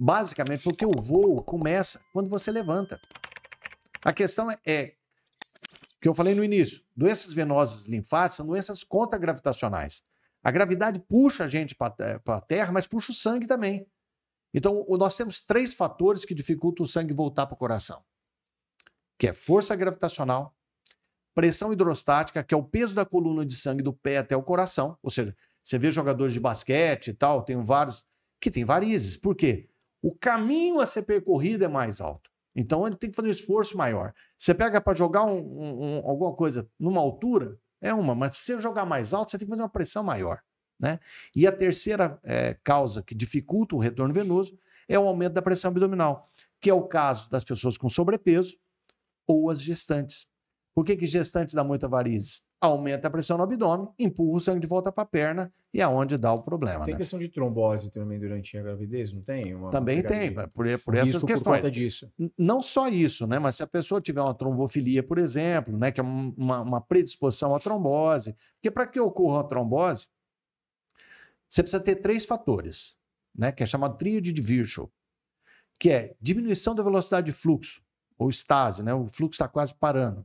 Basicamente, porque o voo começa quando você levanta. A questão é, é que eu falei no início, doenças venosas linfáticas são doenças gravitacionais A gravidade puxa a gente para é, a terra, mas puxa o sangue também. Então, nós temos três fatores que dificultam o sangue voltar para o coração, que é força gravitacional, pressão hidrostática, que é o peso da coluna de sangue do pé até o coração, ou seja, você vê jogadores de basquete e tal, tem vários que tem varizes. Por quê? o caminho a ser percorrido é mais alto. Então ele tem que fazer um esforço maior. Você pega para jogar um, um, alguma coisa numa altura, é uma, mas se você jogar mais alto, você tem que fazer uma pressão maior. Né? E a terceira é, causa que dificulta o retorno venoso é o aumento da pressão abdominal, que é o caso das pessoas com sobrepeso ou as gestantes. Por que, que gestante dá muita variz? Aumenta a pressão no abdômen, empurra o sangue de volta para a perna e é onde dá o problema. Tem né? questão de trombose também durante a gravidez, não tem? Uma também tem, por, por essas questões. Por conta disso. Não só isso, né? Mas se a pessoa tiver uma trombofilia, por exemplo, né? que é uma, uma predisposição à trombose. Porque para que ocorra a trombose, você precisa ter três fatores, né? que é chamado tríade de virtual, que é diminuição da velocidade de fluxo, ou estase, né? o fluxo está quase parando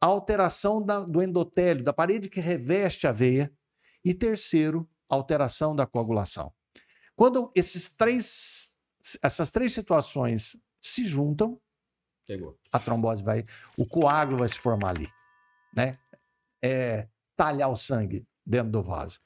a alteração da, do endotélio, da parede que reveste a veia, e terceiro, alteração da coagulação. Quando esses três, essas três situações se juntam, a trombose vai, o coágulo vai se formar ali, né? É, talhar o sangue dentro do vaso.